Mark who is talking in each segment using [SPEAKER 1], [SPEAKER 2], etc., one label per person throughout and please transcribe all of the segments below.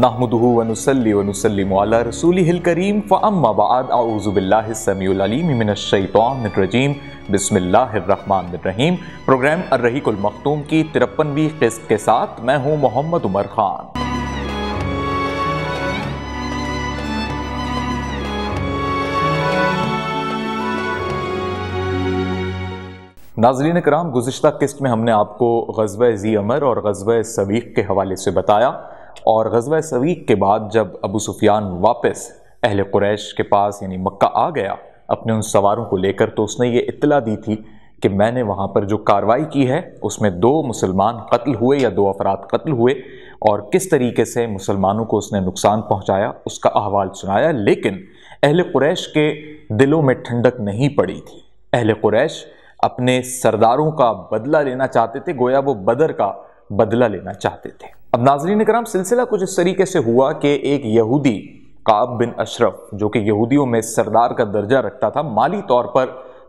[SPEAKER 1] الله الرحمن الرحيم प्रोग्राम الرحيق المختوم کی 53ویں قسط کے ساتھ میں ہوں محمد عمر خان नाजरीन कराम गुज्त किस्त में हमने आपको गजब जी अमर और गजब सबीक के हवाले से बताया और गजब सवीक के बाद जब अबू सुफियान वापस अहल क्रैश के पास यानी मक्का आ गया अपने उन सवारों को लेकर तो उसने ये इतला दी थी कि मैंने वहाँ पर जो कार्रवाई की है उसमें दो मुसलमान कत्ल हुए या दो अफराद कत्ल हुए और किस तरीके से मुसलमानों को उसने नुकसान पहुँचाया उसका अहवाल सुनाया लेकिन अहल क्रैश के दिलों में ठंडक नहीं पड़ी थी अहल क्रैश अपने सरदारों का बदला लेना चाहते थे गोया वो बदर का बदला लेना चाहते थे अब नाजरीन कराम सिलसिला कुछ इस तरीके से हुआ कि एक यहूदी काब बिन अशरफ जो कि यहूदियों में सरदार का दर्जा रखता था माली तौर पर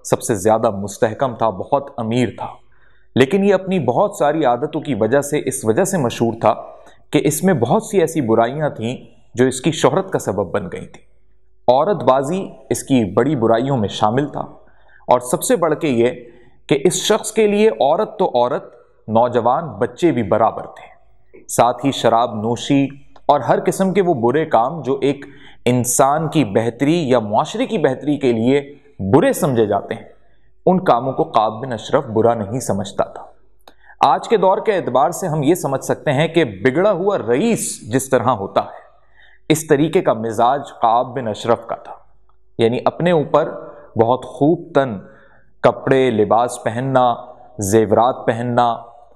[SPEAKER 1] सबसे ज़्यादा मुस्तकम था बहुत अमीर था लेकिन ये अपनी बहुत सारी आदतों की वजह से इस वजह से मशहूर था कि इसमें बहुत सी ऐसी बुराइयाँ थीं जो इसकी शहरत का सबब बन गई थी औरतबाजी इसकी बड़ी बुराइयों में शामिल था और सबसे बढ़ के ये कि इस शख्स के लिए औरत तो औरत नौजवान बच्चे भी बराबर थे साथ ही शराब नोशी और हर किस्म के वो बुरे काम जो एक इंसान की बेहतरी या माशरे की बेहतरी के लिए बुरे समझे जाते हैं उन कामों को काब अशरफ बुरा नहीं समझता था आज के दौर के एतबार से हम ये समझ सकते हैं कि बिगड़ा हुआ रईस जिस तरह होता है इस तरीके का मिजाज काब बिन अशरफ का था यानी अपने ऊपर बहुत खूब तन कपड़े लिबास पहनना जेवरात पहनना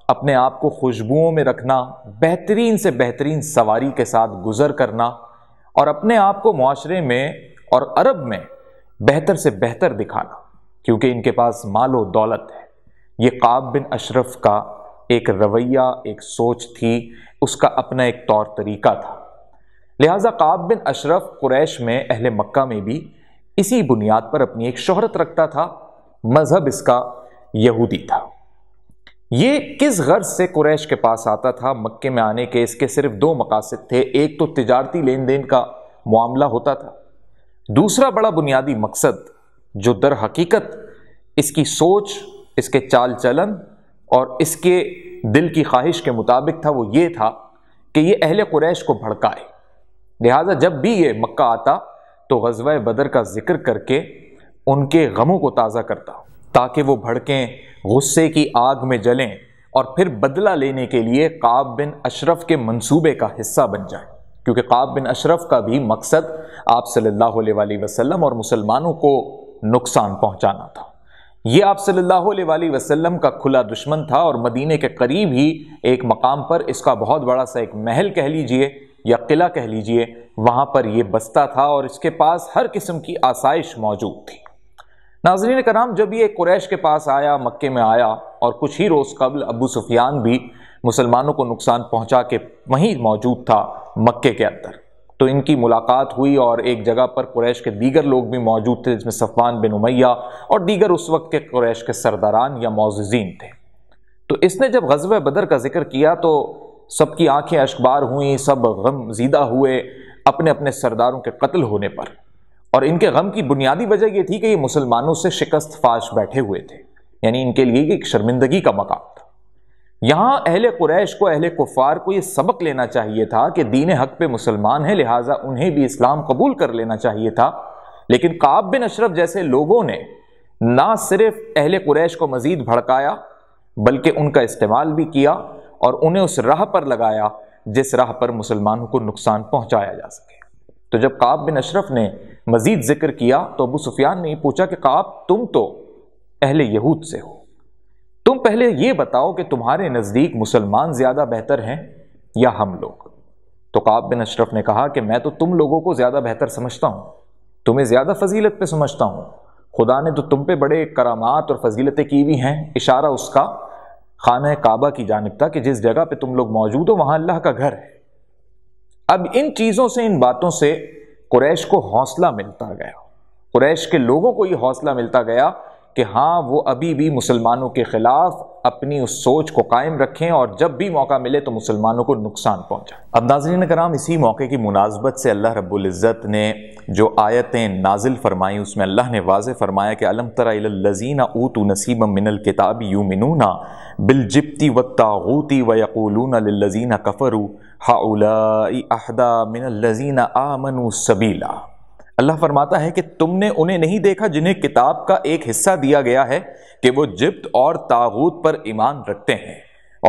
[SPEAKER 1] अपने आप को खुशबुओं में रखना बेहतरीन से बेहतरीन सवारी के साथ गुजर करना और अपने आप को माशरे में और अरब में बेहतर से बेहतर दिखाना क्योंकि इनके पास मालो दौलत है ये काब बिन अशरफ का एक रवैया एक सोच थी उसका अपना एक तौर तरीका था लिहाजा काब बिन अशरफ कुरैश में अहल मक्का में भी इसी बुनियाद पर अपनी एक शोहरत रखता था मज़हब इसका यहूदी था ये किस गर्ज से कुरैश के पास आता था मक्के में आने के इसके सिर्फ दो मकासद थे एक तो तजारती लेन देन का मामला होता था दूसरा बड़ा बुनियादी मकसद जो दर हकीकत इसकी सोच इसके चाल चलन और इसके दिल की ख्वाहिश के मुताबिक था वो ये था कि ये अहल कुरैश को भड़काए लिहाजा जब भी ये मक्का आता तो गजवा बदर का जिक्र करके उनके गमों को ताज़ा करता ताकि वो भड़कें गुस्से की आग में जलें और फिर बदला लेने के लिए काब बिन अशरफ के मंसूबे का हिस्सा बन जाए क्योंकि काब बिन अशरफ का भी मकसद आप सल्लल्लाहु अलैहि वसल्लम और मुसलमानों को नुकसान पहुंचाना था ये आप सल्लल्लाहु अलैहि वसल्लम का खुला दुश्मन था और मदीने के करीब ही एक मकाम पर इसका बहुत बड़ा सा एक महल कह लीजिए या किला कह लीजिए वहाँ पर यह बसता था और इसके पास हर किस्म की आसाइश मौजूद थी नाजरीन कराम जब ये कुरैश के पास आया मक्के में आया और कुछ ही रोज़ कबल अबू सुफियान भी मुसलमानों को नुकसान पहुंचा के वहीं मौजूद था मक्के के अंदर तो इनकी मुलाकात हुई और एक जगह पर कुरैश के दीगर लोग भी मौजूद थे जिसमें सफ़ान बिन उमैया और दीगर उस वक्त के कुरैश के सरदारान या मोजीन थे तो इसने जब गजब बदर का जिक्र किया तो सबकी आँखें अशबार हुई सब गम जीदा हुए अपने अपने सरदारों के कत्ल होने पर और इनके गम की बुनियादी वजह यह थी कि ये मुसलमानों से शिकस्त फाश बैठे हुए थे यानी इनके लिए एक शर्मिंदगी का मकाम था यहाँ अहले कुरैश को अहले कुफार को यह सबक लेना चाहिए था कि दीन हक पे मुसलमान हैं लिहाजा उन्हें भी इस्लाम कबूल कर लेना चाहिए था लेकिन काब बिन अशरफ जैसे लोगों ने ना सिर्फ अहले कुरैश को मज़ीद भड़काया बल्कि उनका इस्तेमाल भी किया और उन्हें उस राह पर लगाया जिस राह पर मुसलमानों को नुकसान पहुँचाया जा सके तो जब काब बिन अशरफ ने मज़ीद जिक्र किया तो अबू सुफियान ने पूछा कि काब तुम तो अहले यहूद से हो तुम पहले ये बताओ कि तुम्हारे नज़दीक मुसलमान ज़्यादा बेहतर हैं या हम लोग तो काब बिन अशरफ ने कहा कि मैं तो तुम लोगों को ज़्यादा बेहतर समझता हूँ तुम्हें ज़्यादा फजीलत पे समझता हूँ खुदा ने तो तुम पे बड़े करामात और फजीलतें की हुई हैं इशारा उसका खाना काबा की जानब था कि जिस जगह पे तुम लोग मौजूद हो वहाँ अल्लाह का घर है अब इन चीज़ों से इन बातों से कुरैश को हौसला मिलता गया कुरैश के लोगों को ये हौसला मिलता गया कि हाँ वो अभी भी मुसलमानों के ख़िलाफ़ अपनी उस सोच को कायम रखें और जब भी मौका मिले तो मुसलमानों को नुकसान पहुंचा अब नाजरीन कराम इसी मौके की मुनासबत से अल्लाह रब्ज़त ने जो आयतें नाजिल फरमाई उसमें अल्लाह ने वाज फरमाया कि अलम तरजीना ऊत नसीब मिनल किताब यू मिनूना बिलजिप्ती व ताऊती व यकूलून लजीना कफ़रू हाउला अहदा मिनल लजीना आमनू सबीला अल्लाह फरमाता है कि तुमने उन्हें नहीं देखा जिन्हें किताब का एक हिस्सा दिया गया है कि वो जिप्त और ताबूत पर ईमान रखते हैं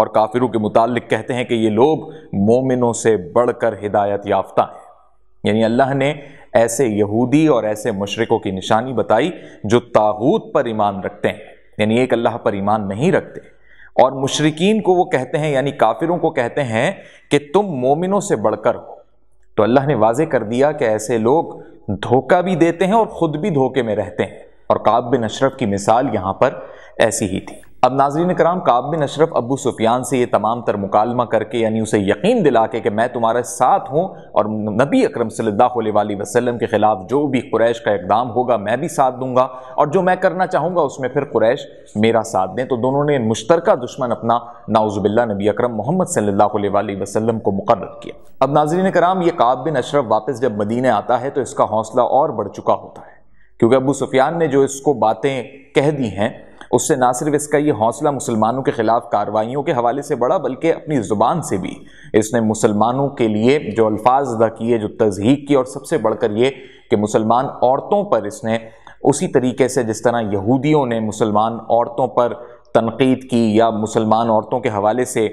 [SPEAKER 1] और काफिरों के मुतल कहते हैं कि ये लोग मोमिनों से बढ़कर हिदायत याफ्ता हैं यानी अल्लाह ने ऐसे यहूदी और ऐसे मशरक़ों की निशानी बताई जो ताबूत पर ईमान रखते हैं यानी एक अल्लाह पर ईमान नहीं रखते और मुशरकिन को वो कहते हैं यानी काफिरों को कहते हैं कि तुम मोमिनों से बढ़कर हो तो अल्लाह ने वाजे कर दिया कि ऐसे लोग धोखा भी देते हैं और ख़ुद भी धोखे में रहते हैं और काब बिन अशरफ की मिसाल यहाँ पर ऐसी ही थी अब नाजरीन कराम काब बिन अशरफ अबू सुफियान से ये तमाम तर मुकालमा करके यानी उसे यकीन दिला के कि मैं तुम्हारे साथ हूँ और नबी अक्रम सल्लल्लाहु वसलम के ख़िलाफ़ जो भी कुरैश का इकदाम होगा मैं भी साथ दूंगा और जो मैं करना चाहूँगा उसमें फिर कुरैश मेरा साथ दें तो दोनों ने मुश्तरका दुश्मन अपना नाउज़बिल्ला नबी अक्रम मोहम्मद सल्ला वसलम को मुकर किया अब नाजरीन कराम ये काब बिन अशरफ वापस जब मदीने आता है तो इसका हौसला और बढ़ चुका होता है क्योंकि अबू सुफियान ने जो इसको बातें कह दी हैं उससे ना सिर्फ इसका ये हौसला मुसलमानों के ख़िलाफ़ कार्रवाइयों के हवाले से बढ़ा बल्कि अपनी ज़ुबान से भी इसने मुसलमानों के लिए जो अल्फाज अदा किए जो तजहीक की और सबसे बढ़कर ये कि मुसलमान औरतों पर इसने उसी तरीके से जिस तरह यहूदियों ने मुसलमान औरतों पर तनकीद की या मुसलमान औरतों के हवाले से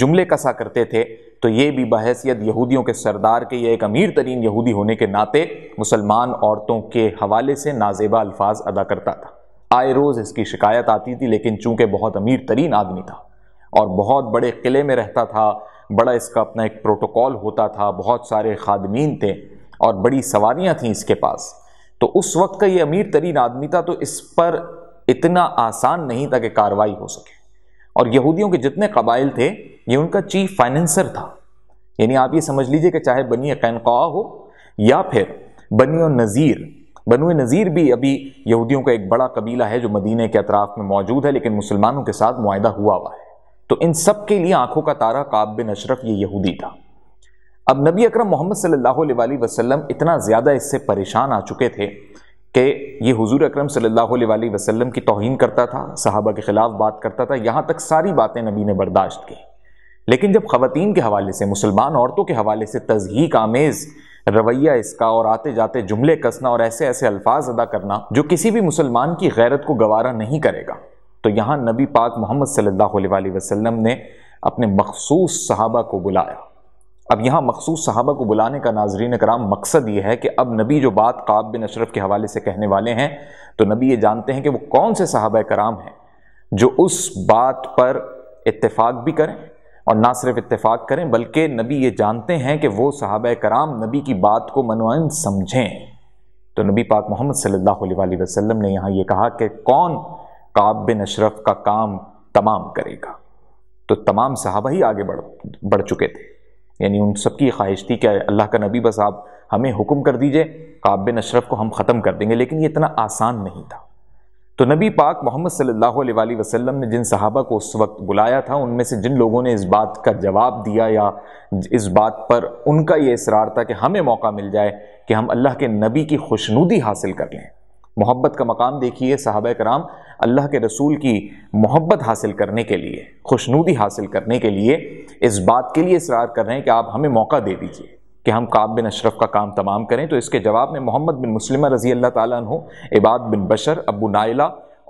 [SPEAKER 1] जुमले कसा करते थे तो ये भी बहसीत यहूदियों के सरदार के या एक अमीर तरीन यहूदी होने के नाते मुसलमान औरतों के हवाले से नाजेबा अल्फाज अदा करता था आए रोज़ इसकी शिकायत आती थी लेकिन चूंकि बहुत अमीर तरीन आदमी था और बहुत बड़े किले में रहता था बड़ा इसका अपना एक प्रोटोकॉल होता था बहुत सारे खादमीन थे और बड़ी सवारियाँ थीं इसके पास तो उस वक्त का ये अमीर तरीन आदमी था तो इस पर इतना आसान नहीं था कि कार्रवाई हो सके और यहूदियों के जितने कबाइल थे ये उनका चीफ फाइनेंसर था यानी आप ये समझ लीजिए कि चाहे बनी कैनकवा हो या फिर बनी नज़ीर बनु नज़ीर भी अभी यहूदियों का एक बड़ा कबीला है जो मदीने के अतराफ में मौजूद है लेकिन मुसलमानों के साथ मुआदा हुआ हुआ है तो इन सब के लिए आंखों का तारा काब बिन अशरफ ये यहूदी था अब नबी अकरम मोहम्मद सल्लल्लाहु अलैहि वसल्लम इतना ज़्यादा इससे परेशान आ चुके थे कि ये हुजूर अकरम सल्लल्लाहु अलैहि वसल्लम की तोहन करता था साहबा के ख़िलाफ़ बात करता था यहाँ तक सारी बातें नबी ने बर्दाश्त की लेकिन जब ख़वातीन के हवाले से मुसलमान औरतों के हवाले से तजहीक आमेज़ रवैया इसका और आते जाते जुमले कसना और ऐसे ऐसे अल्फाज अदा करना जो किसी भी मुसलमान की गैरत को गवारा नहीं करेगा तो यहाँ नबी पाक मोहम्मद सल्ला वसलम ने अपने मखसूस सहाबा को बुलाया अब यहाँ मखसूस सहाबा को बुलाने का नाजरीन कराम मकसद ये है कि अब नबी जो बात काब बिन अशरफ के हवाले से कहने वाले हैं तो नबी ये जानते हैं कि वो कौन से सहाबा कराम हैं जो उस बात पर इतफ़ाक भी करें और ना सिर्फ इतफ़ाक़ करें बल्कि नबी ये जानते हैं कि वो साहब कराम नबी की बात को मनोन समझें तो नबी पाक मोहम्मद सल्ला वसलम ने यहाँ ये कहा कि कौन काब बिन अशरफ का काम तमाम करेगा तो तमाम साहबा ही आगे बढ़ बढ़ चुके थे यानी उन सबकी ख्वाहिश थी कि अल्लाह का नबी बस आप हमें हुक्म कर दीजिए काब बिन अशरफ को हम ख़त्म कर देंगे लेकिन ये इतना आसान नहीं था तो नबी पाक मोहम्मद सल्लल्लाहु अलैहि वसल्लम ने जिन सहाबा को उस वक्त बुलाया था उनमें से जिन लोगों ने इस बात का जवाब दिया या इस बात पर उनका ये इसरार था कि हमें मौका मिल जाए कि हम अल्लाह के नबी की खुशनुदी हासिल कर लें मोहब्बत का मकाम देखिए साहब कराम अल्लाह के रसूल की मोहब्बत हासिल करने के लिए खुशनुदी हासिल करने के लिए इस बात के लिए इसरार कर रहे हैं कि आप हमें मौका दे दीजिए कि हम काब बिन अशरफ का काम तमाम करें तो इसके जवाब में मोहम्मद बिन मुस्लिम रजी अल्लाह तु इबाद बिन बशर अबू नाइला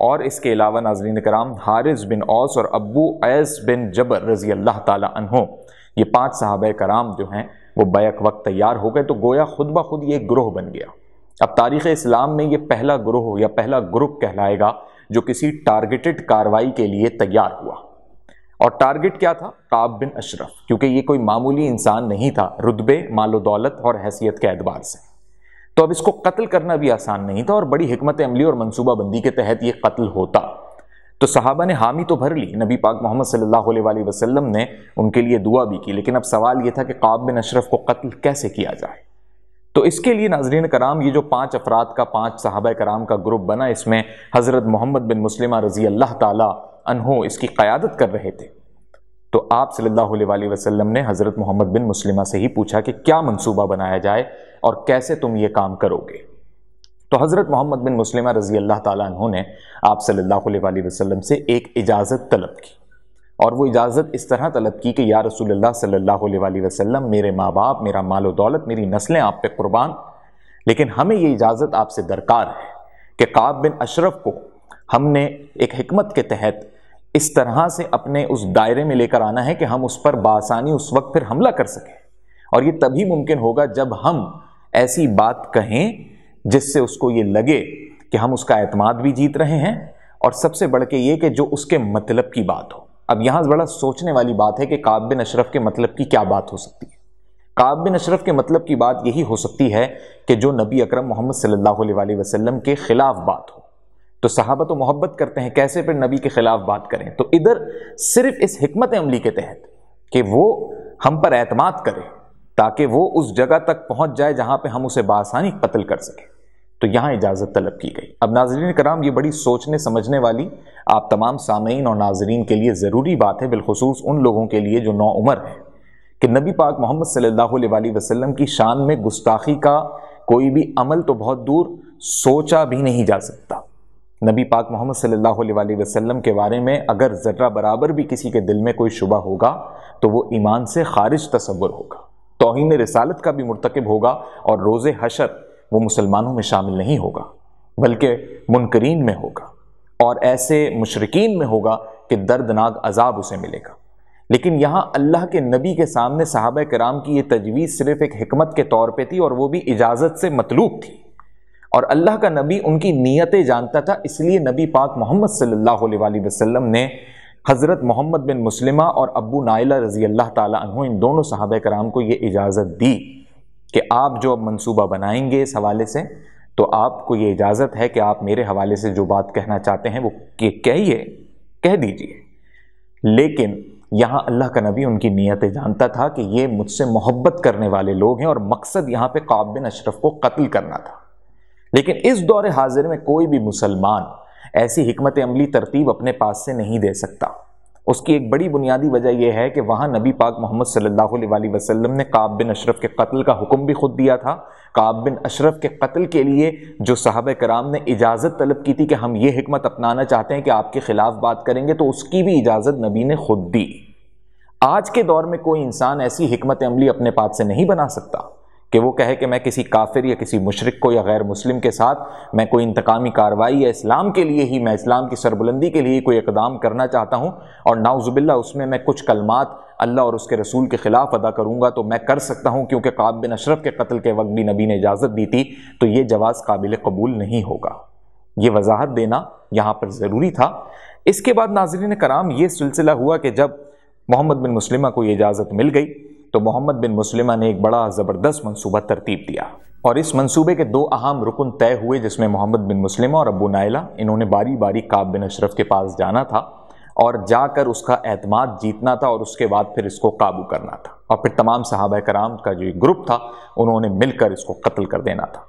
[SPEAKER 1] और इसके अलावा नाजरीन कराम हारिस बिन औस और अबू ऐस बिन जबर रजी अल्लाह तु ये पाँच साहब कराम जो हैं वो बैक वक्त तैयार हो गए तो गोया खुद ब खुद ये ग्रोह बन गया अब तारीख़ इस्लाम में ये पहला ग्रोह या पहला ग्रुप कहलाएगा जो किसी टारगेटेड कार्रवाई के लिए तैयार हुआ और टारगेट क्या था काब बिन अशरफ क्योंकि ये कोई मामूली इंसान नहीं था रुतबे मालो दौलत और हैसियत के एतबार से तो अब इसको कत्ल करना भी आसान नहीं था और बड़ी हमत अमली और मनसूबाबंदी के तहत ये कत्ल होता तो साहबा ने हामी तो भर ली नबी पाक मोहम्मद सल्लल्लाहु अलैहि वसल्लम ने उनके लिए दुआ भी की लेकिन अब सवाल ये था कि काब बिन अशरफ को कत्ल कैसे किया जाए तो इसके लिए नाजरीन कराम ये जो पांच अफराद का पांच साहबा कराम का ग्रुप बना इसमें हज़रत मोहम्मद बिन मुस्लिमा रजी अल्लाह ताली अनहो इसकी क़्यादत कर रहे थे तो आप सल्लल्लाहु अलैहि वसल्लम ने हज़रत मोहम्मद बिन मुस्लिमा से ही पूछा कि क्या मंसूबा बनाया जाए और कैसे तुम ये काम करोगे तो हज़रत मोहम्मद बिन मुस्लिमा रज़ी अल्लाह तु ने आप सल्लल्लाहु अलैहि वसल्लम से एक इजाज़त तलब की और वो इजाज़त इस तरह तलब की कि या रसूल सल्लल्लाहु अलैहि मेरे माँ बाप मेरा माल दौलत मेरी नस्लें आप पे कुर्बान लेकिन हमें ये इजाज़त आपसे दरकार है कि काब बिन अशरफ को हमने एक हमत के तहत इस तरह से अपने उस दायरे में लेकर आना है कि हम उस पर बासानी उस वक्त फिर हमला कर सकें और ये तभी मुमकिन होगा जब हम ऐसी बात कहें जिससे उसको ये लगे कि हम उसका अतमाद भी जीत रहे हैं और सबसे बढ़ के ये कि जो उसके मतलब की बात हो अब यहाँ बड़ा सोचने वाली बात है कि काब बिन अशरफ के मतलब की क्या बात हो सकती है काब बिन अशरफ के मतलब की बात यही हो सकती है कि जो नबी अकरम मोहम्मद सल्लल्लाहु अलैहि वसल्लम के ख़िलाफ़ बात हो तो सहाबा तो मोहब्बत करते हैं कैसे फिर नबी के ख़िलाफ़ बात करें तो इधर सिर्फ इस हमत अमली के तहत कि वो हम पर एतमाद करे ताकि वो उस जगह तक पहुँच जाए जहाँ पर हम उसे बासानी कत्ल कर सकें तो यहाँ इजाज़त तलब की गई अब नाजरीन कराम ये बड़ी सोचने समझने वाली आप तमाम सामयीन और नाजरीन के लिए ज़रूरी बात है बिलखसूस उन लोगों के लिए जो नौ उम्र है कि नबी पाक मोहम्मद सल्ला वसलम की शान में गुस्ताखी का कोई भी अमल तो बहुत दूर सोचा भी नहीं जा सकता नबी पाक मोहम्मद सल्लल्लाहु अलैहि वसल्लम के बारे में अगर ज़र्रा बराबर भी किसी के दिल में कोई शुबा होगा तो वो ईमान से खारिज तस्वुर होगा तोहन रसालत का भी मरतकब होगा और रोज़ हशर वो मुसलमानों में शामिल नहीं होगा बल्कि मुनकरीन में होगा और ऐसे मशरकिन में होगा कि दर्दनाक अजाब उसे मिलेगा लेकिन यहाँ अल्लाह के नबी के सामने साहब कराम की ये तजवीज़ सिर्फ़ एक हमत के तौर पर थी और वो भी इजाज़त से मतलूब थी और अल्लाह का नबी उनकी नीयतें जानता था इसलिए नबी पाक मोहम्मद सल्लल्लाहु अलैहि वसल्लम ने हज़रत मोहम्मद बिन मुस्लिमा और अबू नाइला रज़ी अल्लाह तु इन दोनों साहब कराम को ये इजाज़त दी कि आप जो अब मनसूबा बनाएंगे इस हवाले से तो आपको ये इजाज़त है कि आप मेरे हवाले से जो बात कहना चाहते हैं वो कहिए कह दीजिए लेकिन यहाँ अल्लाह का नबी उनकी नीयतें जानता था कि ये मुझसे मोहब्बत करने वाले लोग हैं और मकसद यहाँ पे काब बिन अशरफ को कत्ल करना था लेकिन इस दौर हाजिर में कोई भी मुसलमान ऐसी हमत अमली तरतीब अपने पास से नहीं दे सकता उसकी एक बड़ी बुनियादी वजह यह है कि वहाँ नबी पाक मोहम्मद सल्लल्लाहु अलैहि वसल्लम ने काब बिन अशरफ के कत्ल का हुक्म भी खुद दिया था काब बिन अशरफ के कत्ल के लिए जो साहब कराम ने इजाज़त तलब की थी कि हम ये हमत अपनाना चाहते हैं कि आपके ख़िलाफ़ बात करेंगे तो उसकी भी इजाज़त नबी ने खुद दी आज के दौर में कोई इंसान ऐसी हमत अमली अपने पास से नहीं बना सकता कि वो कहे कि मैं किसी काफिर या किसी मुशरक को या गैर मुस्लिम के साथ मैं कोई इंतकामी कार्रवाई या इस्लाम के लिए ही मैं इस्लाम की सरबुलंदी के लिए कोई इकदाम करना चाहता हूँ और नाउजुबिल्ला उसमें मैं कुछ कलमात अल्लाह और उसके रसूल के ख़िलाफ़ अदा करूँगा तो मैं कर सकता हूँ क्योंकि काब बिन अशरफ के कत्ल के वक्त भी नबी ने इजाज़त दी थी तो ये जवाज़ काबिल कबूल नहीं होगा ये वजाहत देना यहाँ पर ज़रूरी था इसके बाद नाजरन कराम ये सिलसिला हुआ कि जब मोहम्मद बिन मुसलिमा को ये इजाज़त मिल गई तो मोहम्मद बिन मुसलिमा ने एक बड़ा ज़बरदस्त मनसूबा तरतीब दिया और इस मनसूबे के दो अहम रुकन तय हुए जिसमें मोहम्मद बिन मुसलिमा और अबू नायला इन्होंने बारी बारी काब बिन अशरफ के पास जाना था और जाकर उसका अहतमाद जीतना था और उसके बाद फिर इसको काबू करना था और फिर तमाम सहाबा कराम का जो ग्रुप था उन्होंने मिलकर इसको कत्ल कर देना था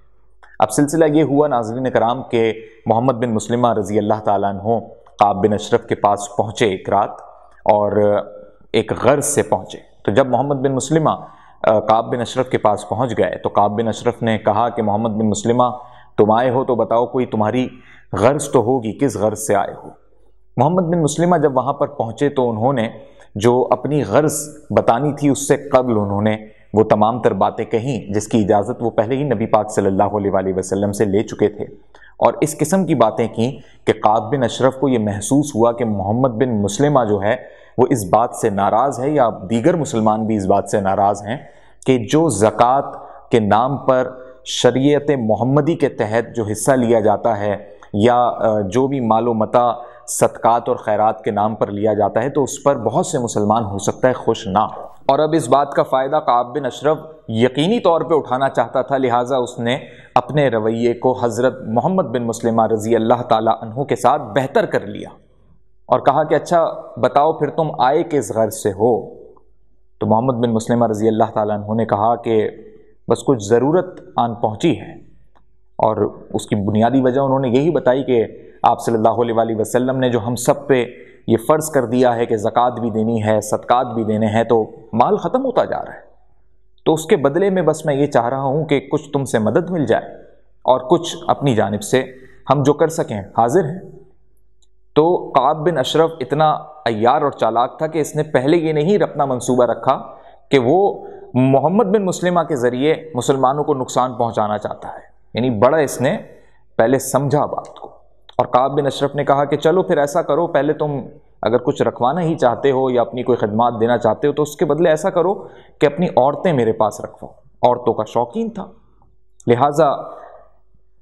[SPEAKER 1] अब सिलसिला ये हुआ नाजरीन कराम के मोहम्मद बिन मुसलिमा रज़ी अल्लाह तु काब बिन अशरफ के पास पहुँचे एक रात और एक गर्ज से पहुँचे तो जब मोहम्मद बिन मुसलिमा काब बिन अशरफ के पास पहुंच गए तो काब बिन अशरफ ने कहा कि मोहम्मद बिन मुसलिमा तुम आए हो तो बताओ कोई तुम्हारी गर्ज तो होगी किस गर्ज से आए हो मोहम्मद बिन मुसलिमा जब वहाँ पर पहुँचे तो उन्होंने जो अपनी गर्ज बतानी थी उससे कबल उन्होंने वो तमाम तर बातें कहीं जिसकी इजाज़त वो पहले ही नबी पाक सल्लल्लाहु अलैहि वसल्लम से ले चुके थे और इस किस्म की बातें कि काब बिन अशरफ को ये महसूस हुआ कि मोहम्मद बिन मुस्लिमा जो है वो इस बात से नाराज़ है या दीगर मुसलमान भी इस बात से नाराज़ हैं कि जो ज़क़़त के नाम पर शरीयत मोहम्मदी के तहत जो हिस्सा लिया जाता है या जो भी मालो मता सदक़ात और खैरात के नाम पर लिया जाता है तो उस पर बहुत से मुसलमान हो सकता है खुश ना और अब इस बात का फ़ायदा काब बिन अशरफ यकीनी तौर पे उठाना चाहता था लिहाजा उसने अपने रवैये को हज़रत मोहम्मद बिन मुसलिमा रज़ी अल्लाह ताला के साथ बेहतर कर लिया और कहा कि अच्छा बताओ फिर तुम आए किस घर से हो तो मोहम्मद बिन मुस्लिम रज़ी अल्लाह तु ने कहा कि बस कुछ ज़रूरत आन पहुँची है और उसकी बुनियादी वजह उन्होंने यही बताई कि आप सल्लल्लाहु अलैहि वसल्लम ने जो हम सब पे ये फ़र्ज़ कर दिया है कि ज़क़़त भी देनी है सदक़ात भी देने हैं तो माल ख़त्म होता जा रहा है तो उसके बदले में बस मैं ये चाह रहा हूँ कि कुछ तुमसे मदद मिल जाए और कुछ अपनी जानब से हम जो कर सकें हाजिर हैं तो काब बिन अशरफ इतना अयार और चालाक था कि इसने पहले ये नहीं अपना मंसूबा रखा कि वो मोहम्मद बिन मुस्लिमा के ज़रिए मुसलमानों को नुकसान पहुंचाना चाहता है यानी बड़ा इसने पहले समझा बात को और काब बिन अशरफ ने कहा कि चलो फिर ऐसा करो पहले तुम अगर कुछ रखवाना ही चाहते हो या अपनी कोई खदमात देना चाहते हो तो उसके बदले ऐसा करो कि अपनी औरतें मेरे पास रखवाओ औरतों का शौकीन था लिहाजा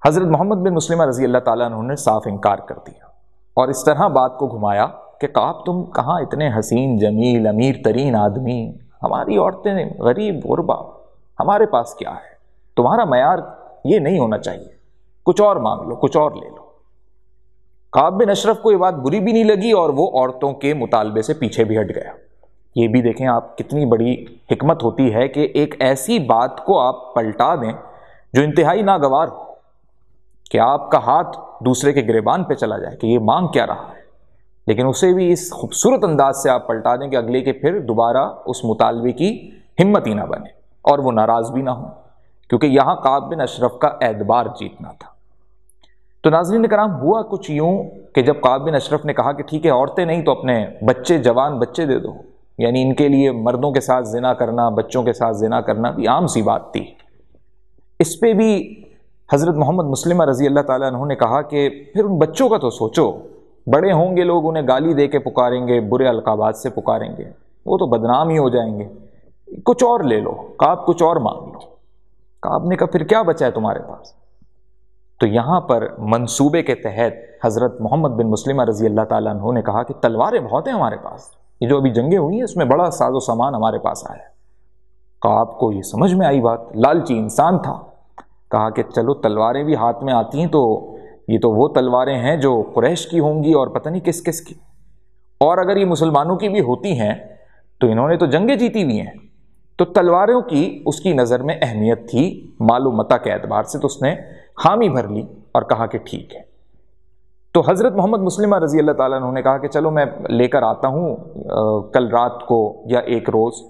[SPEAKER 1] हज़रत मोहम्मद बिन मुस्लिमा रज़ी अल्लाह तुमने साफ इनकार कर दिया और इस तरह बात को घुमाया कि काब तुम कहाँ इतने हसीन जमील अमीर तरीन आदमी हमारी औरतें गरीब गुरबा हमारे पास क्या है तुम्हारा मैार ये नहीं होना चाहिए कुछ और मांग लो कुछ और ले लो काब बिन अशरफ को ये बात बुरी भी नहीं लगी और वो औरतों के मुतालबे से पीछे भी हट गया ये भी देखें आप कितनी बड़ी हमत होती है कि एक ऐसी बात को आप पलटा दें जो इंतहाई नागवार हो कि आपका हाथ दूसरे के गिरबान पे चला जाए कि ये मांग क्या रहा है लेकिन उसे भी इस खूबसूरत अंदाज से आप पलटा दें कि अगले के फिर दोबारा उस मुतालबे की हिम्मत ही ना बने और वो नाराज़ भी ना हो क्योंकि यहाँ काब बिन अशरफ का एतबार जीतना था तो नाजरीन कराम हुआ कुछ यूँ कि जब काब बिन अशरफ ने कहा कि ठीक है औरतें नहीं तो अपने बच्चे जवान बच्चे दे दो यानी इनके लिए मर्दों के साथ जिना करना बच्चों के साथ जिना करना भी आम सी बात थी इस पर भी हज़रत मोहम्मद मुस्लिम रज़ी अल्लाह तु ने कहा कि फिर उन बच्चों का तो सोचो बड़े होंगे लोग उन्हें गाली दे के पुकारेंगे बुरे अलकाबात से पुकारेंगे वो तो बदनाम ही हो जाएंगे कुछ और ले लो काब कुछ और मांग लो काब ने कहा फिर क्या बचा है तुम्हारे पास तो यहाँ पर मंसूबे के तहत हज़रत मोहम्मद बिन मुस्लिम रज़ी अल्लाह तु ने कहा कि तलवारें बहुत हैं हमारे पास ये जो अभी जंगें हुई हैं उसमें बड़ा साजो सामान हमारे पास आया काब को ये समझ में आई बात लालची इंसान था कहा कि चलो तलवारें भी हाथ में आती हैं तो ये तो वो तलवारें हैं जो कुरैश की होंगी और पता नहीं किस किस की और अगर ये मुसलमानों की भी होती हैं तो इन्होंने तो जंगें जीती हुई हैं तो तलवारों की उसकी नज़र में अहमियत थी मालूमता के एतबार से तो उसने हामी भर ली और कहा कि ठीक है तो हज़रत मोहम्मद मुस्लिम रज़ी अल्लाह ताला उन्होंने कहा कि चलो मैं लेकर आता हूँ कल रात को या एक रोज़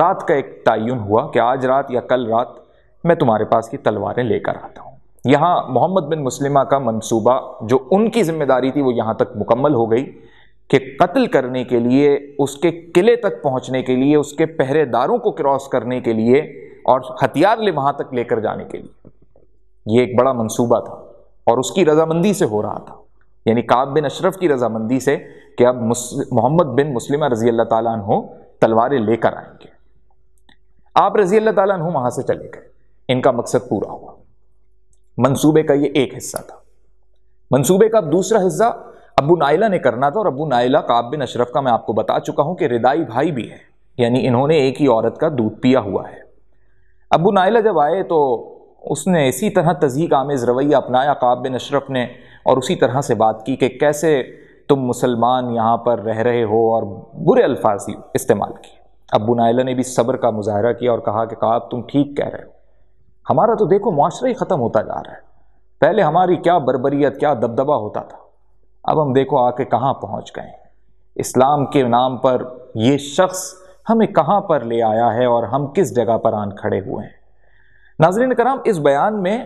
[SPEAKER 1] रात का एक तयन हुआ कि आज रात या कल रात मैं तुम्हारे पास की तलवारें लेकर आता हूँ यहाँ मोहम्मद बिन मुस्लिमा का मंसूबा जो उनकी जिम्मेदारी थी वो यहाँ तक मुकम्मल हो गई कि कत्ल करने के लिए उसके किले तक पहुँचने के लिए उसके पहरेदारों को क्रॉस करने के लिए और हथियार ले वहाँ तक लेकर जाने के लिए ये एक बड़ा मंसूबा था और उसकी रजामंदी से हो रहा था यानी काब बिन अशरफ की रजामंदी से कि अब मोहम्मद बिन मुस्लिमा रजी अल्लाह तु तलवारें लेकर आएंगे आप रजी अल्लाह तु वहाँ से चले गए इनका मकसद पूरा हुआ मंसूबे का ये एक हिस्सा था मंसूबे का दूसरा हिस्सा अबू नाइला ने करना था और Abu Naila Kab bin Ashraf का मैं आपको बता चुका हूं कि रिदाई भाई भी है यानी इन्होंने एक ही औरत का दूध पिया हुआ है अबू नाइला जब आए तो उसने इसी तरह तजीक आमेज़ रवैया अपनाया काब बिन अशरफ ने और उसी तरह से बात की कि कैसे तुम मुसलमान यहाँ पर रह रहे हो और बुरे अल्फाज इस्तेमाल किए अबू नाइला ने भी सब्र का मुजाहरा किया और कहा कि काब तुम ठीक कह रहे हो हमारा तो देखो माशरा ही ख़त्म होता जा रहा है पहले हमारी क्या बरबरीत क्या दबदबा होता था अब हम देखो आके कहाँ पहुँच गए इस्लाम के नाम पर ये शख्स हमें कहाँ पर ले आया है और हम किस जगह पर आन खड़े हुए हैं नाजरीन कराम इस बयान में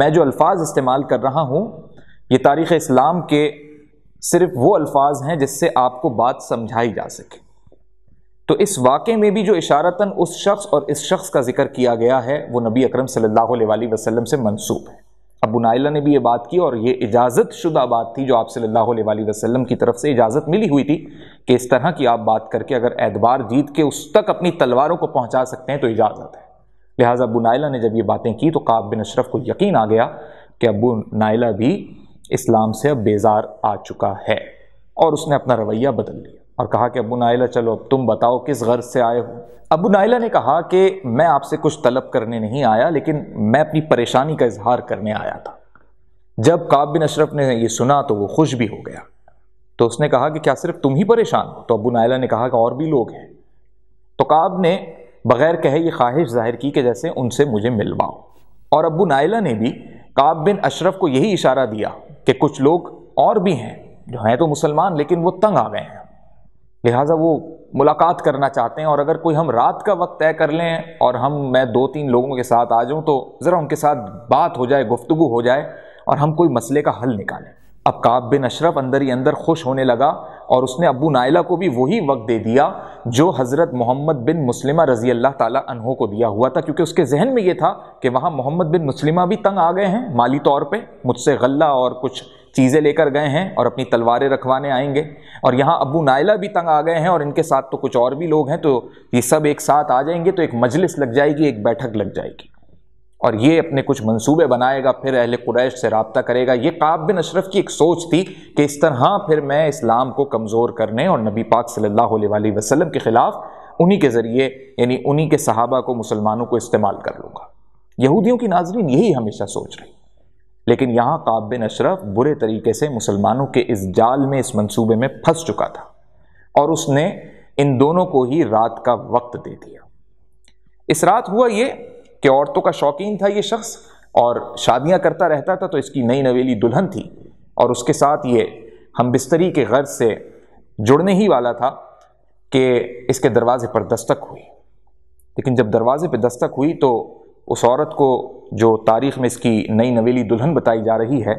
[SPEAKER 1] मैं जो अल्फाज इस्तेमाल कर रहा हूँ ये तारीख़ इस्लाम के सिर्फ वो अल्फाज हैं जिससे आपको बात समझाई जा सके तो इस वाक़े में भी जो इशारतन उस शख्स और इस शख्स का जिक्र किया गया है वो नबी अकरम सल्लल्लाहु अलैहि वसल्लम से मनसूब है अबू नाइला ने भी ये बात की और ये इजाज़त शुदा बात थी जो आप सल्लल्लाहु अलैहि वसल्लम की तरफ से इजाज़त मिली हुई थी कि इस तरह की आप बात करके अगर एतबार जीत के उस तक अपनी तलवारों को पहुँचा सकते हैं तो इजाज़त है लिहाजा अबू नाइला ने जब ये बातें की तो काब बिन अशरफ को यकीन आ गया कि अबू नाइला भी इस्लाम से अब बेजार आ चुका है और उसने अपना रवैया बदल लिया और कहा कि अबू नाइला चलो अब तुम बताओ किस गर्ज से आए हो अबू नाइला ने कहा कि मैं आपसे कुछ तलब करने नहीं आया लेकिन मैं अपनी परेशानी का इजहार करने आया था जब काब बिन अशरफ ने ये सुना तो वो खुश भी हो गया तो उसने कहा कि क्या सिर्फ तुम ही परेशान हो तो अबू नाइला ने कहा कि और भी लोग हैं तो काब ने बगैर कहे ये ख्वाहिश जाहिर की कि जैसे उनसे मुझे मिलवाओ और अबू नाइला ने भी काब बिन अशरफ को यही इशारा दिया कि कुछ लोग और भी हैं जो हैं तो मुसलमान लेकिन वो तंग आ गए हैं लिहाजा वो मुलाकात करना चाहते हैं और अगर कोई हम रात का वक्त तय कर लें और हम मैं दो तीन लोगों के साथ आ जाऊँ तो ज़रा उनके साथ बात हो जाए गुफ्तु हो जाए और हम कोई मसले का हल निकालें अब काब बिन अशरफ अंदर ही अंदर खुश होने लगा और उसने अबू नाइला को भी वही वक्त दे दिया जो हज़रत मोहम्मद बिन मुस्लिमा रज़ी अल्लाह तहों को दिया हुआ था क्योंकि उसके जहन में ये था कि वहाँ मोहम्मद बिन मुस्लिमा भी तंग आ गए हैं माली तौर पर मुझसे गल्ला और कुछ चीज़ें लेकर गए हैं और अपनी तलवारें रखवाने आएंगे और यहाँ अबू नायला भी तंग आ गए हैं और इनके साथ तो कुछ और भी लोग हैं तो ये सब एक साथ आ जाएंगे तो एक मजलिस लग जाएगी एक बैठक लग जाएगी और ये अपने कुछ मंसूबे बनाएगा फिर अहल कुरैश से रबता करेगा ये काब बिन अशरफ की एक सोच थी कि इस तरह हाँ, फिर मैं इस्लाम को कमज़ोर करने और नबी पाक सल्लल्लाहु अलैहि वसल्लम के ख़िलाफ़ उन्हीं के ज़रिए यानी उन्हीं के सहाबा को मुसलमानों को इस्तेमाल कर लूँगा यहूदियों की नाजरीन यही हमेशा सोच रही लेकिन यहाँ काब बिन अशरफ बुरे तरीके से मुसलमानों के इस जाल में इस मंसूबे में फंस चुका था और उसने इन दोनों को ही रात का वक्त दे दिया इस रात हुआ ये कि औरतों का शौकीन था ये शख्स और शादियां करता रहता था तो इसकी नई नवेली दुल्हन थी और उसके साथ ये हम बिस्तरी के गर्ज से जुड़ने ही वाला था कि इसके दरवाजे पर दस्तक हुई लेकिन जब दरवाजे पर दस्तक हुई तो उस औरत को जो तारीख में इसकी नई नवेली दुल्हन बताई जा रही है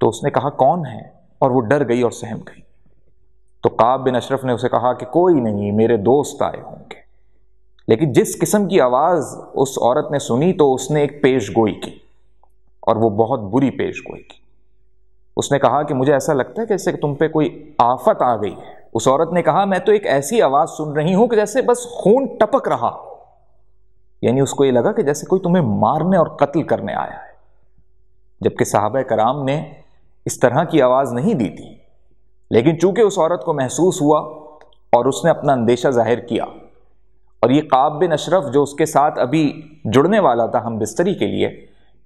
[SPEAKER 1] तो उसने कहा कौन है और वो डर गई और सहम गई तो काब बिन अशरफ ने उसे कहा कि कोई नहीं मेरे दोस्त आए होंगे लेकिन जिस किस्म की आवाज़ उस औरत ने सुनी तो उसने एक पेश गोई की और वो बहुत बुरी पेश गोई की उसने कहा कि मुझे ऐसा लगता है कि जैसे तुम पे कोई आफत आ गई है उस औरत ने कहा मैं तो एक ऐसी आवाज़ सुन रही हूँ कि जैसे बस खून टपक रहा हो यानी उसको ये लगा कि जैसे कोई तुम्हें मारने और कत्ल करने आया है जबकि साहब कराम ने इस तरह की आवाज़ नहीं दी थी लेकिन चूंकि उस औरत को महसूस हुआ और उसने अपना अंदेशा जाहिर किया और ये काब बिन अशरफ जो उसके साथ अभी जुड़ने वाला था हम बिस्तरी के लिए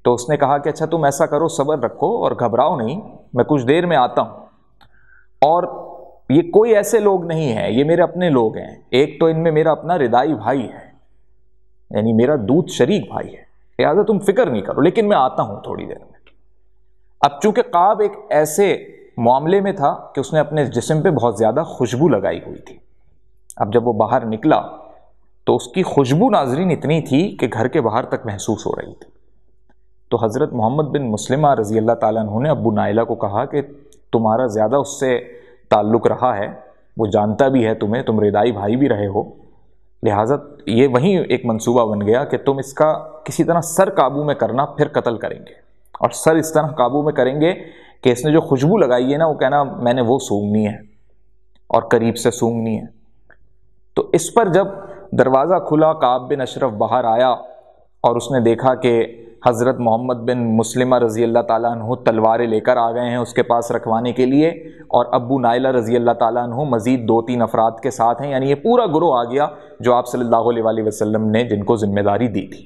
[SPEAKER 1] तो उसने कहा कि अच्छा तुम ऐसा करो सब्र रखो और घबराओ नहीं मैं कुछ देर में आता हूँ और ये कोई ऐसे लोग नहीं हैं ये मेरे अपने लोग हैं एक तो इनमें मेरा अपना रिदाई भाई है यानी मेरा दूध शरीक भाई है लिहाजा तुम फिक्र नहीं करो लेकिन मैं आता हूं थोड़ी देर में अब चूंकि काब एक ऐसे मामले में था कि उसने अपने जिसम पे बहुत ज़्यादा खुशबू लगाई हुई थी अब जब वो बाहर निकला तो उसकी खुशबू नाजरीन इतनी थी कि घर के बाहर तक महसूस हो रही थी तो हज़रत मोहम्मद बिन मुस्लिमा रज़ी अल्लाह तु ने अबू नाइला को कहा कि तुम्हारा ज़्यादा उससे ताल्लुक़ रहा है वो जानता भी है तुम्हें तुम रिदाई भाई भी रहे हो लिहाजा ये वहीं एक मंसूबा बन गया कि तुम इसका किसी तरह सर काबू में करना फिर कत्ल करेंगे और सर इस तरह काबू में करेंगे कि इसने जो खुशबू लगाई है ना वो कहना मैंने वो सूंघनी है और करीब से सूंघनी है तो इस पर जब दरवाज़ा खुला काब बिन अशरफ बाहर आया और उसने देखा कि हज़रत मोहम्मद बिन मुस्लिम रज़ी अल्लाह तु तलवारें लेकर आ गए हैं उसके पास रखवाने के लिए और अबू नायला रज़ी अल्लाह तु मज़ीद दो तीन अफराद के साथ हैं यानी ये पूरा ग्रोह आ गया जो आप सल्ला अलैहि ने जिनको ज़िम्मेदारी दी थी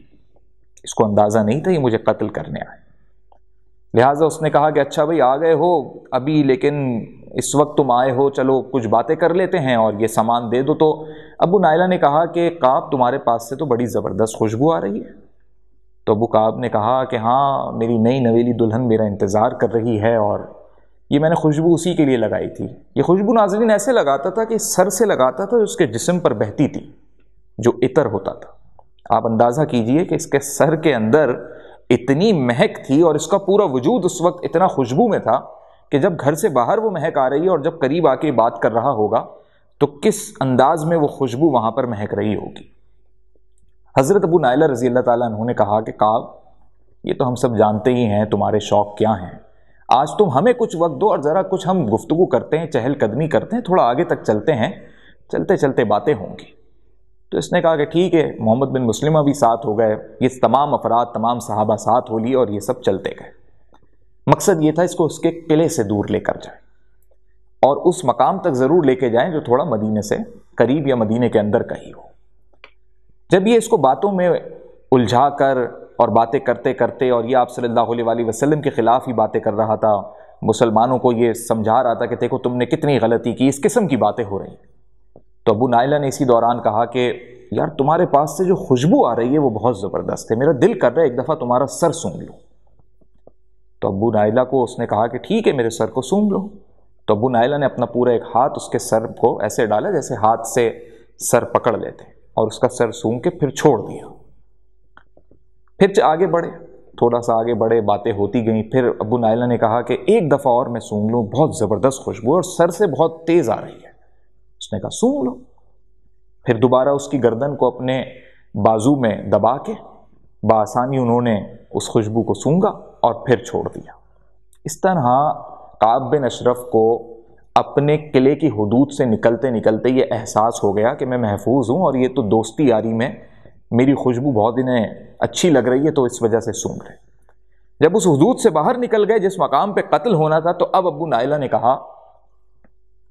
[SPEAKER 1] इसको अंदाज़ा नहीं था ये मुझे कत्ल करने आए लिहाजा उसने कहा कि अच्छा भाई आ गए हो अभी लेकिन इस वक्त तुम आए हो चलो कुछ बातें कर लेते हैं और ये सामान दे दो तो अबू नायला ने कहा कि काब तुम्हारे पास से तो बड़ी ज़बरदस्त खुशबू आ रही है तो अबू काब ने कहा कि हाँ मेरी नई नवेली दुल्हन मेरा इंतज़ार कर रही है और ये मैंने खुशबू उसी के लिए लगाई थी ये खुशबू नाजरीन ऐसे लगाता था कि सर से लगाता था उसके जिसम पर बहती थी जो इतर होता था आप अंदाज़ा कीजिए कि इसके सर के अंदर इतनी महक थी और इसका पूरा वजूद उस वक्त इतना खुशबू में था कि जब घर से बाहर वो महक आ रही है और जब करीब आके बात कर रहा होगा तो किस अंदाज़ में वो खुशबू वहाँ पर महक रही होगी हज़रत अबू नायला रज़ी अल्लाह ताला ने कहा कि काब ये तो हम सब जानते ही हैं तुम्हारे शौक़ क्या हैं आज तुम हमें कुछ वक्त दो और ज़रा कुछ हम गुफ्तु करते हैं चहलकदमी करते हैं थोड़ा आगे तक चलते हैं चलते चलते बातें होंगी तो इसने कहा कि ठीक है मोहम्मद बिन मुस्लिमा भी साथ हो गए ये तमाम अफराद तमाम साहबा साथ हो लिए और ये सब चलते गए मकसद ये था इसको उसके किले से दूर लेकर जाए और उस मकाम तक ज़रूर लेके जाएं जो थोड़ा मदीने से करीब या मदीने के अंदर का ही हो जब ये इसको बातों में उलझा कर और बातें करते करते और ये आप सल्लल्लाहु अलैहि वसल्लम के ख़िलाफ़ ही बातें कर रहा था मुसलमानों को ये समझा रहा था कि देखो तुमने कितनी गलती की इस किस्म की बातें हो रही तो अबू नायला ने इसी दौरान कहा कि यार तुम्हारे पास से जो खुशबू आ रही है वो बहुत ज़बरदस्त है मेरा दिल कर रहा है एक दफ़ा तुम्हारा सर सूंघ लो तो अबू नायला को उसने कहा कि ठीक है मेरे सर को सूंघ लो तो अबू नायला ने अपना पूरा एक हाथ उसके सर को ऐसे डाला जैसे हाथ से सर पकड़ लेते हैं और उसका सर सूंघ के फिर छोड़ दिया फिर आगे बढ़े थोड़ा सा आगे बढ़े बातें होती गई फिर अबू नायला ने कहा कि एक दफ़ा और मैं सूंघ लूँ बहुत ज़बरदस्त खुशबू और सर से बहुत तेज़ आ रही है उसने कहा सूंघ लो फिर दोबारा उसकी गर्दन को अपने बाजू में दबा के बासानी उन्होंने उस खुशबू को सूंघा और फिर छोड़ दिया इस तरह काब बिन अशरफ को अपने किले की हदूद से निकलते निकलते ये एहसास हो गया कि मैं महफूज हूँ और ये तो दोस्ती यारी में मेरी खुशबू बहुत इन्हें अच्छी लग रही है तो इस वजह से सूंघ रहे जब उस हदूद से बाहर निकल गए जिस मकाम पे कत्ल होना था तो अब अबू नाइला ने कहा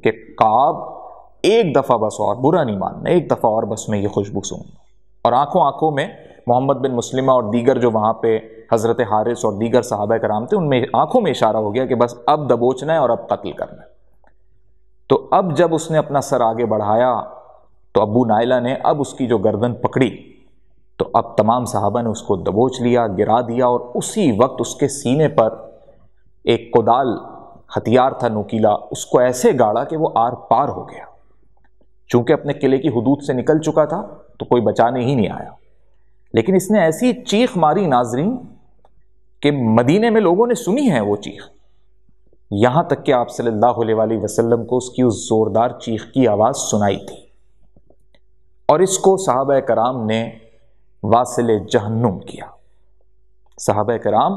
[SPEAKER 1] कि काब एक दफ़ा बस और बुरा नहीं मानना एक दफ़ा और बस मैं ये खुशबू सूंघना और आंखों आंखों में मोहम्मद बिन मुस्लिमा और दीगर जो वहाँ पे हज़रत हारिस और दीगर साहब कराम थे उनमें आंखों में इशारा हो गया कि बस अब दबोचना है और अब कत्ल करना है तो अब जब उसने अपना सर आगे बढ़ाया तो अबू नायला ने अब उसकी जो गर्दन पकड़ी तो अब तमाम साहबा ने उसको दबोच लिया गिरा दिया और उसी वक्त उसके सीने पर एक कोदाल हथियार था नुकीला उसको ऐसे गाड़ा कि वो आर पार हो गया चूंकि अपने किले की हदूद से निकल चुका था तो कोई बचाने ही नहीं आया लेकिन इसने ऐसी चीख मारी नाजरीन कि मदीने में लोगों ने सुनी है वो चीख यहाँ तक कि आप सल्लल्लाहु अलैहि वसल्लम को उसकी उस ज़ोरदार चीख की आवाज़ सुनाई थी और इसको साहब कराम ने वासिल जहन्नुम किया साहब कराम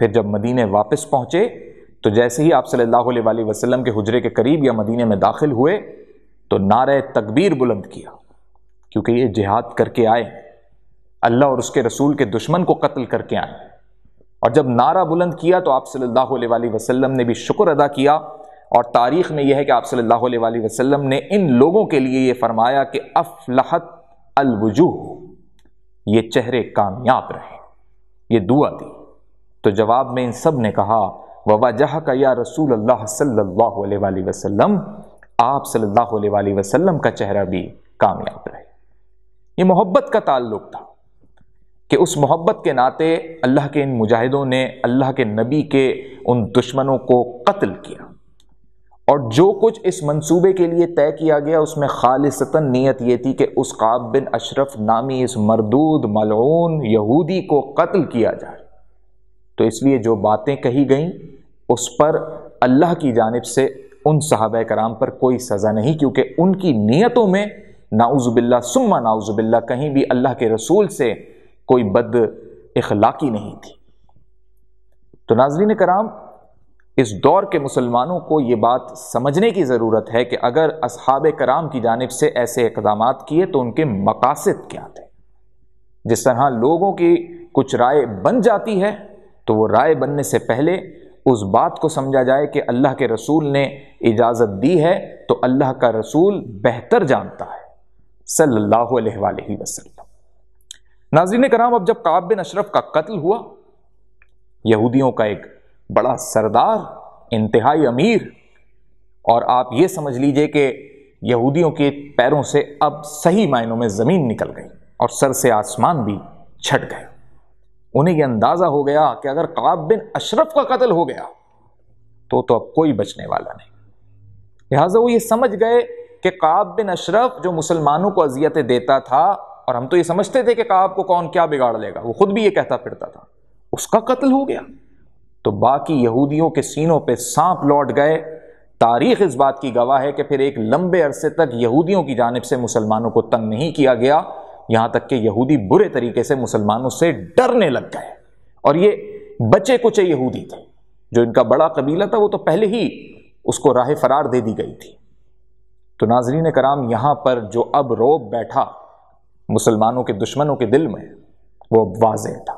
[SPEAKER 1] फिर जब मदीने वापस पहुँचे तो जैसे ही आप सल्लल्लाहु अलैहि वसल्लम के हजरे के करीब या मदीने में दाखिल हुए तो नारे तकबीर बुलंद किया क्योंकि ये जिहाद करके आए अल्लाह और उसके रसूल के दुश्मन को कत्ल करके आए और जब नारा बुलंद किया तो आप सल्लल्लाहु अलैहि वसल्लम ने भी शुक्र अदा किया और तारीख़ में यह है कि आप सल्लल्लाहु अलैहि वसल्लम ने इन लोगों के लिए ये फरमाया कि अफलहत अलवजू ये चेहरे कामयाब रहे ये दुआ दी तो जवाब में इन सब ने कहा वजह का या रसूल अल्लाह सल्लल्लाहु अलैहि वसल्लम आप सल्लल्लाहु अलैहि वसल्लम का चेहरा भी कामयाब रहे ये मोहब्बत का ताल्लुक था कि उस मोहब्बत के नाते अल्लाह के इन मुजाहिदों ने अल्लाह के नबी के उन दुश्मनों को कत्ल किया और जो कुछ इस मंसूबे के लिए तय किया गया उसमें खालिसता नीयत ये थी कि उस काब बिन अशरफ नामी इस मरदूद मलून यहूदी को कत्ल किया जाए तो इसलिए जो बातें कही गईं उस पर अल्लाह की जानब से उन साहब कराम पर कोई सज़ा नहीं क्योंकि उनकी नीयतों में नाउज़ुबिल्ला सुम्मा नाउज़ुबिल्ला कहीं भी अल्लाह के रसूल से कोई बद इखलाकी नहीं थी तो नाजरीन कराम इस दौर के मुसलमानों को ये बात समझने की ज़रूरत है कि अगर अब कराम की जानब से ऐसे इकदाम किए तो उनके मकासद क्या थे जिस तरह लोगों की कुछ राय बन जाती है तो वो राय बनने से पहले उस बात को समझा जाए कि अल्लाह के रसूल ने इजाज़त दी है तो अल्लाह का रसूल बेहतर जानता है सल्लल्लाहु अलैहि वसल्लम नाजरीन कराम अब जब काब बिन अशरफ का कत्ल हुआ यहूदियों का एक बड़ा सरदार इंतहाई अमीर और आप ये समझ लीजिए कि यहूदियों के पैरों से अब सही मायनों में ज़मीन निकल गई और सर से आसमान भी छट गए उन्हें यह अंदाज़ा हो गया कि अगर काब बिन अशरफ का कत्ल हो गया तो तो अब कोई बचने वाला नहीं लिहाजा वो ये समझ गए कि काब बिन अशरफ जो मुसलमानों को अजियतें देता था और हम तो ये समझते थे कि काब को कौन क्या बिगाड़ लेगा वो खुद भी ये कहता फिरता था उसका कत्ल हो गया तो बाकी यहूदियों के सीनों पे सांप लौट गए तारीख इस बात की गवाह है कि फिर एक लंबे अरसे तक यहूदियों की जानब से मुसलमानों को तंग नहीं किया गया यहां तक कि यहूदी बुरे तरीके से मुसलमानों से डरने लग गए और ये बचे कुचे यहूदी थे जो इनका बड़ा कबीला था वो तो पहले ही उसको राह फरार दे दी गई थी तो नाजरीन कराम यहां पर जो अब रोब बैठा मुसलमानों के दुश्मनों के दिल में वो अब वाजह था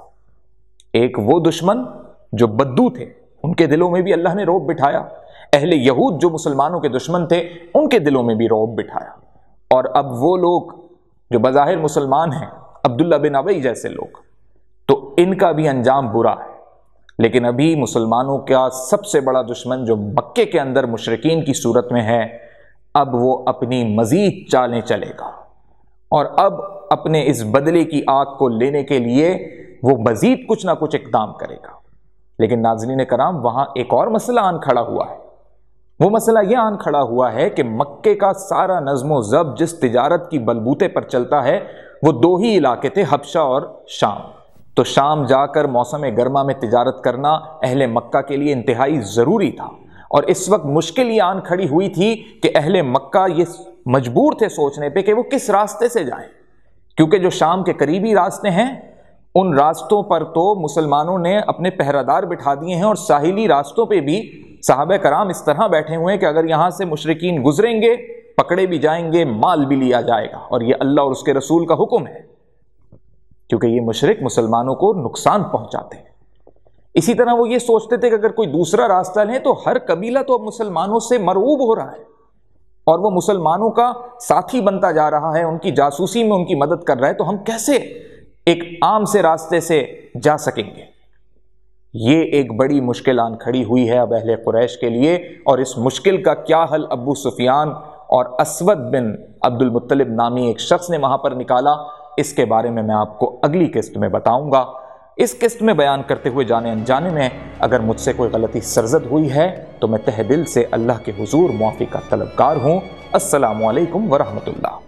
[SPEAKER 1] एक वो दुश्मन जो बद्दू थे उनके दिलों में भी अल्लाह ने रोब बिठाया अहले यहूद जो मुसलमानों के दुश्मन थे उनके दिलों में भी रोब बिठाया और अब वो लोग जो बाहिर मुसलमान हैं अब्दुल्ला बिन अबई जैसे लोग तो इनका भी अंजाम बुरा है लेकिन अभी मुसलमानों का सबसे बड़ा दुश्मन जो मक्के के अंदर मुशरकिन की सूरत में है अब वो अपनी मजीद चालें चलेगा और अब अपने इस बदले की आग को लेने के लिए वो मजीद कुछ ना कुछ इकदाम करेगा लेकिन नाजरीन कराम वहां एक और मसला आन खड़ा हुआ है वो मसला यह आन खड़ा हुआ है कि मक्के का सारा नज्म जब जिस तजारत की बलबूते पर चलता है वो दो ही इलाके थे हबशा और शाम तो शाम जाकर मौसम गर्मा में तजारत करना अहल मक्का के लिए इंतहाई ज़रूरी था और इस वक्त मुश्किल ये आन खड़ी हुई थी कि अहल मक्का ये मजबूर थे सोचने पे कि वो किस रास्ते से जाएं क्योंकि जो शाम के करीबी रास्ते हैं उन रास्तों पर तो मुसलमानों ने अपने पहरादार बिठा दिए हैं और साहिली रास्तों पे भी साहब कराम इस तरह बैठे हुए हैं कि अगर यहाँ से मुशरकिन गुजरेंगे पकड़े भी जाएंगे माल भी लिया जाएगा और ये अल्लाह और उसके रसूल का हुक्म है क्योंकि ये मुशरक मुसलमानों को नुकसान पहुँचाते हैं इसी तरह वो ये सोचते थे कि अगर कोई दूसरा रास्ता लें तो हर कबीला तो अब मुसलमानों से मरूब हो रहा है और वो मुसलमानों का साथी बनता जा रहा है उनकी जासूसी में उनकी मदद कर रहा है तो हम कैसे एक आम से रास्ते से जा सकेंगे ये एक बड़ी मुश्किल आन खड़ी हुई है अब अहले कुरैश के लिए और इस मुश्किल का क्या हल अबू सुफियान और असवद बिन अब्दुल मुत्तलिब नामी एक शख्स ने वहाँ पर निकाला इसके बारे में मैं आपको अगली किस्त में बताऊंगा इस किस्त में बयान करते हुए जाने अनजाने में अगर मुझसे कोई गलती सरजद हुई है तो मैं तह दिल से अल्लाह के हज़ूर मुआफ़ी का तलबगार हूँ असलकम वरहमतुल्ला